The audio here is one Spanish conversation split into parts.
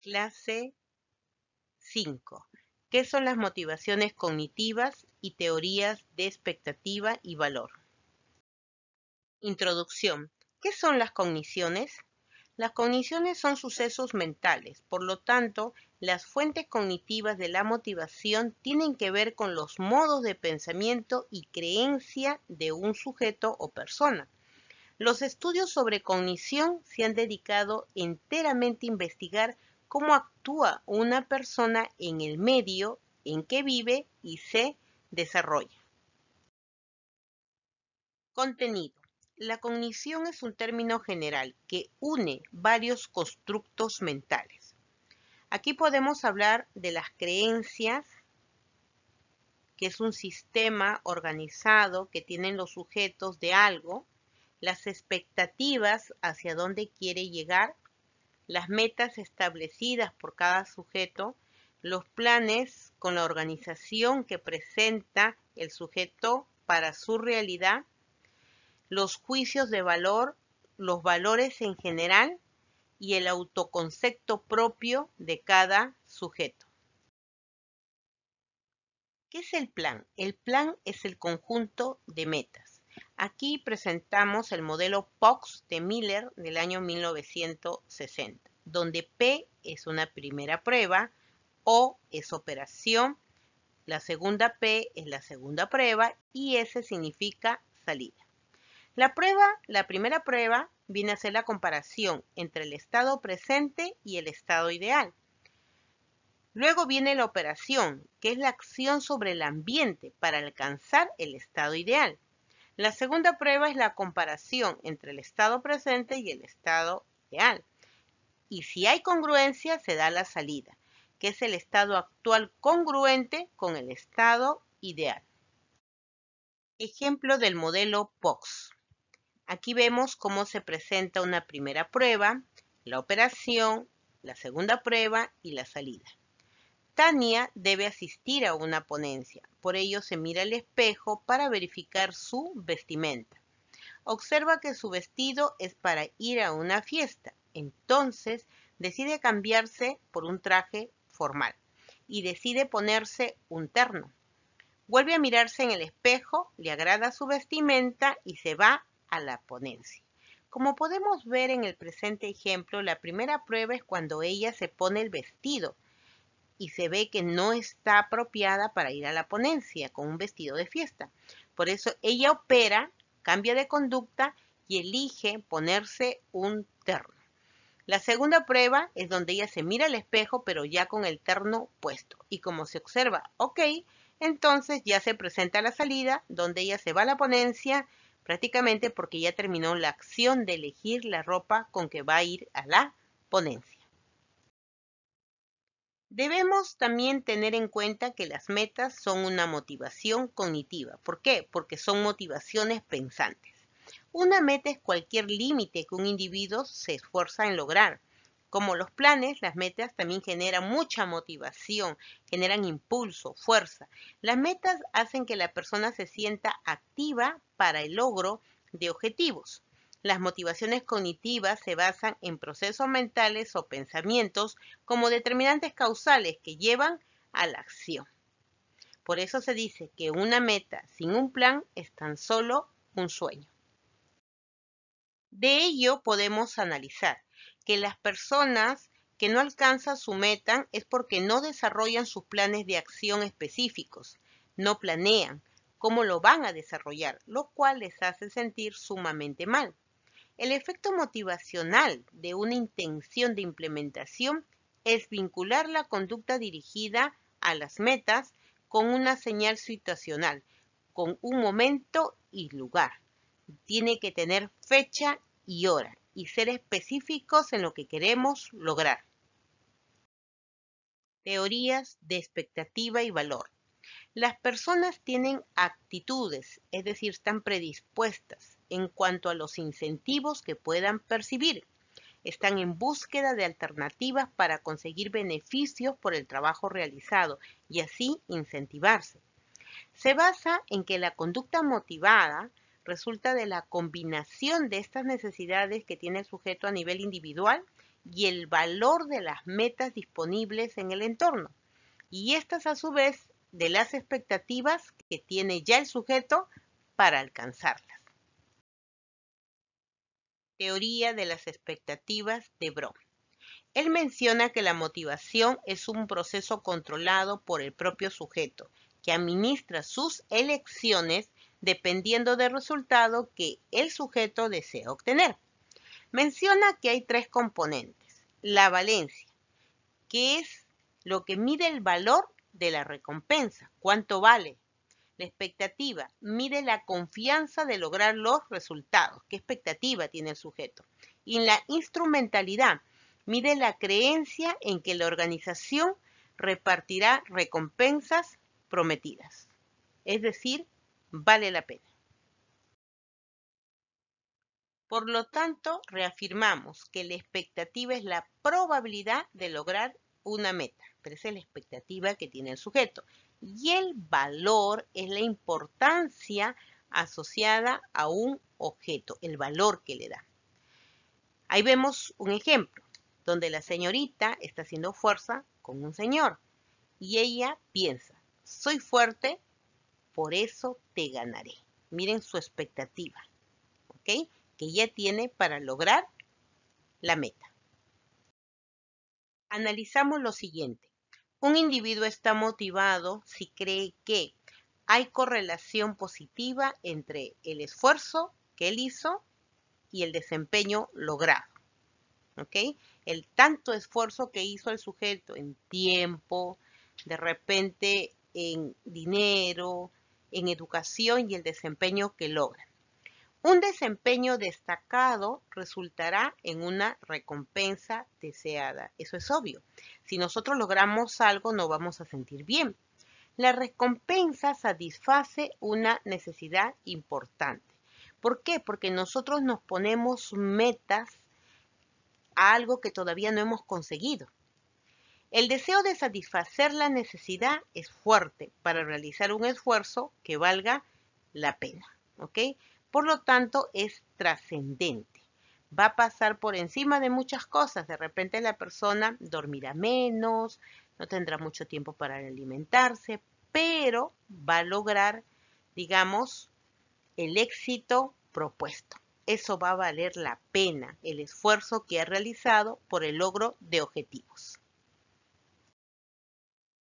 clase 5. ¿Qué son las motivaciones cognitivas y teorías de expectativa y valor? Introducción. ¿Qué son las cogniciones? Las cogniciones son sucesos mentales, por lo tanto, las fuentes cognitivas de la motivación tienen que ver con los modos de pensamiento y creencia de un sujeto o persona. Los estudios sobre cognición se han dedicado enteramente a investigar cómo actúa una persona en el medio en que vive y se desarrolla. Contenido. La cognición es un término general que une varios constructos mentales. Aquí podemos hablar de las creencias, que es un sistema organizado que tienen los sujetos de algo, las expectativas hacia dónde quiere llegar las metas establecidas por cada sujeto, los planes con la organización que presenta el sujeto para su realidad, los juicios de valor, los valores en general y el autoconcepto propio de cada sujeto. ¿Qué es el plan? El plan es el conjunto de metas Aquí presentamos el modelo POX de Miller del año 1960, donde P es una primera prueba, O es operación, la segunda P es la segunda prueba y S significa salida. La prueba, la primera prueba, viene a ser la comparación entre el estado presente y el estado ideal. Luego viene la operación, que es la acción sobre el ambiente para alcanzar el estado ideal. La segunda prueba es la comparación entre el estado presente y el estado ideal. Y si hay congruencia, se da la salida, que es el estado actual congruente con el estado ideal. Ejemplo del modelo POX. Aquí vemos cómo se presenta una primera prueba, la operación, la segunda prueba y la salida. Tania debe asistir a una ponencia, por ello se mira al espejo para verificar su vestimenta. Observa que su vestido es para ir a una fiesta, entonces decide cambiarse por un traje formal y decide ponerse un terno. Vuelve a mirarse en el espejo, le agrada su vestimenta y se va a la ponencia. Como podemos ver en el presente ejemplo, la primera prueba es cuando ella se pone el vestido y se ve que no está apropiada para ir a la ponencia con un vestido de fiesta. Por eso ella opera, cambia de conducta y elige ponerse un terno. La segunda prueba es donde ella se mira al espejo pero ya con el terno puesto. Y como se observa, ok, entonces ya se presenta la salida donde ella se va a la ponencia prácticamente porque ya terminó la acción de elegir la ropa con que va a ir a la ponencia. Debemos también tener en cuenta que las metas son una motivación cognitiva. ¿Por qué? Porque son motivaciones pensantes. Una meta es cualquier límite que un individuo se esfuerza en lograr. Como los planes, las metas también generan mucha motivación, generan impulso, fuerza. Las metas hacen que la persona se sienta activa para el logro de objetivos. Las motivaciones cognitivas se basan en procesos mentales o pensamientos como determinantes causales que llevan a la acción. Por eso se dice que una meta sin un plan es tan solo un sueño. De ello podemos analizar que las personas que no alcanzan su meta es porque no desarrollan sus planes de acción específicos, no planean cómo lo van a desarrollar, lo cual les hace sentir sumamente mal. El efecto motivacional de una intención de implementación es vincular la conducta dirigida a las metas con una señal situacional, con un momento y lugar. Tiene que tener fecha y hora y ser específicos en lo que queremos lograr. Teorías de expectativa y valor. Las personas tienen actitudes, es decir, están predispuestas en cuanto a los incentivos que puedan percibir. Están en búsqueda de alternativas para conseguir beneficios por el trabajo realizado y así incentivarse. Se basa en que la conducta motivada resulta de la combinación de estas necesidades que tiene el sujeto a nivel individual y el valor de las metas disponibles en el entorno. Y estas a su vez de las expectativas que tiene ya el sujeto para alcanzar. Teoría de las expectativas de Brom. Él menciona que la motivación es un proceso controlado por el propio sujeto, que administra sus elecciones dependiendo del resultado que el sujeto desea obtener. Menciona que hay tres componentes. La valencia, que es lo que mide el valor de la recompensa, cuánto vale, la expectativa mide la confianza de lograr los resultados. ¿Qué expectativa tiene el sujeto? Y la instrumentalidad mide la creencia en que la organización repartirá recompensas prometidas. Es decir, vale la pena. Por lo tanto, reafirmamos que la expectativa es la probabilidad de lograr una meta, pero esa es la expectativa que tiene el sujeto y el valor es la importancia asociada a un objeto, el valor que le da. Ahí vemos un ejemplo donde la señorita está haciendo fuerza con un señor y ella piensa, soy fuerte, por eso te ganaré. Miren su expectativa, ¿ok? Que ella tiene para lograr la meta. Analizamos lo siguiente. Un individuo está motivado si cree que hay correlación positiva entre el esfuerzo que él hizo y el desempeño logrado. ¿Ok? El tanto esfuerzo que hizo el sujeto en tiempo, de repente en dinero, en educación y el desempeño que logra. Un desempeño destacado resultará en una recompensa deseada. Eso es obvio. Si nosotros logramos algo, nos vamos a sentir bien. La recompensa satisface una necesidad importante. ¿Por qué? Porque nosotros nos ponemos metas a algo que todavía no hemos conseguido. El deseo de satisfacer la necesidad es fuerte para realizar un esfuerzo que valga la pena. ¿Ok? Por lo tanto, es trascendente. Va a pasar por encima de muchas cosas. De repente la persona dormirá menos, no tendrá mucho tiempo para alimentarse, pero va a lograr, digamos, el éxito propuesto. Eso va a valer la pena, el esfuerzo que ha realizado por el logro de objetivos.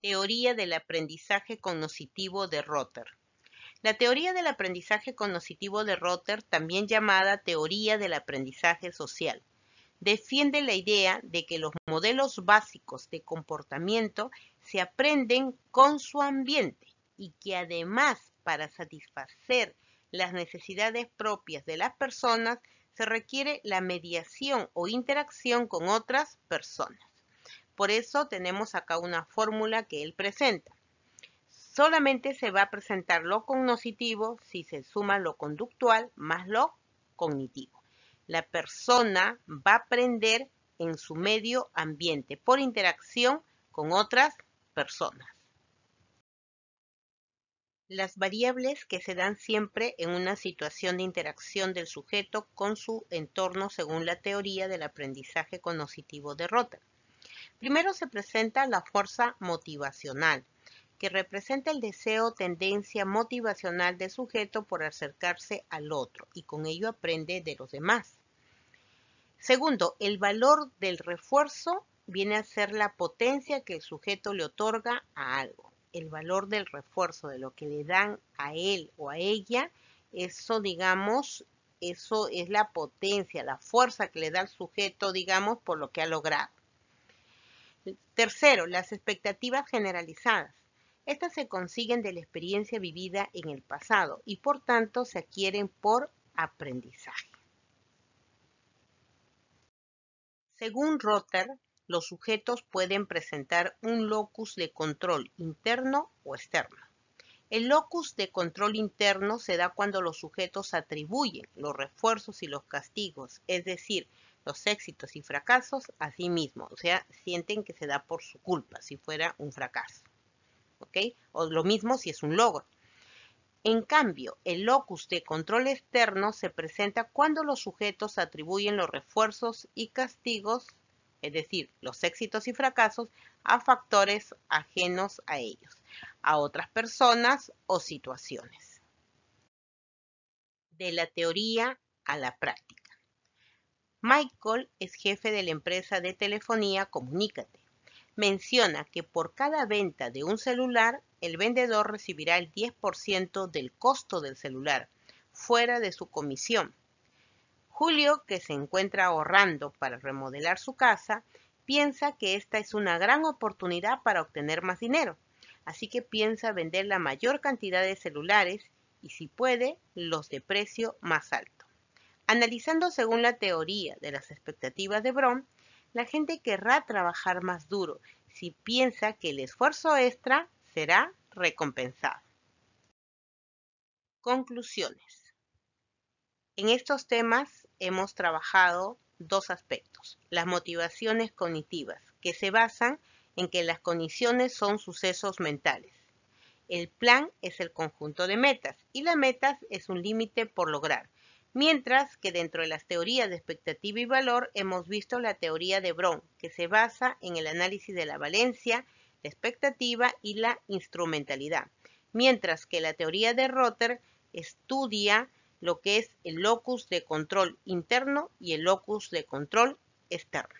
Teoría del aprendizaje cognitivo de Rotter. La teoría del aprendizaje cognitivo de Rotter, también llamada teoría del aprendizaje social, defiende la idea de que los modelos básicos de comportamiento se aprenden con su ambiente y que además para satisfacer las necesidades propias de las personas se requiere la mediación o interacción con otras personas. Por eso tenemos acá una fórmula que él presenta. Solamente se va a presentar lo cognitivo si se suma lo conductual más lo cognitivo. La persona va a aprender en su medio ambiente por interacción con otras personas. Las variables que se dan siempre en una situación de interacción del sujeto con su entorno según la teoría del aprendizaje cognitivo de Rotter. Primero se presenta la fuerza motivacional, que representa el deseo, tendencia motivacional del sujeto por acercarse al otro y con ello aprende de los demás. Segundo, el valor del refuerzo viene a ser la potencia que el sujeto le otorga a algo. El valor del refuerzo, de lo que le dan a él o a ella, eso digamos, eso es la potencia, la fuerza que le da al sujeto, digamos, por lo que ha logrado. Tercero, las expectativas generalizadas. Estas se consiguen de la experiencia vivida en el pasado y por tanto se adquieren por aprendizaje. Según Rotter, los sujetos pueden presentar un locus de control interno o externo. El locus de control interno se da cuando los sujetos atribuyen los refuerzos y los castigos, es decir, los éxitos y fracasos a sí mismos, o sea, sienten que se da por su culpa si fuera un fracaso. O lo mismo si es un logro. En cambio, el locus de control externo se presenta cuando los sujetos atribuyen los refuerzos y castigos, es decir, los éxitos y fracasos, a factores ajenos a ellos, a otras personas o situaciones. De la teoría a la práctica. Michael es jefe de la empresa de telefonía Comunícate menciona que por cada venta de un celular, el vendedor recibirá el 10% del costo del celular, fuera de su comisión. Julio, que se encuentra ahorrando para remodelar su casa, piensa que esta es una gran oportunidad para obtener más dinero, así que piensa vender la mayor cantidad de celulares y si puede, los de precio más alto. Analizando según la teoría de las expectativas de Brom, la gente querrá trabajar más duro si piensa que el esfuerzo extra será recompensado. Conclusiones. En estos temas hemos trabajado dos aspectos, las motivaciones cognitivas, que se basan en que las condiciones son sucesos mentales. El plan es el conjunto de metas y la meta es un límite por lograr Mientras que dentro de las teorías de expectativa y valor hemos visto la teoría de Brown, que se basa en el análisis de la valencia, la expectativa y la instrumentalidad. Mientras que la teoría de Rotter estudia lo que es el locus de control interno y el locus de control externo.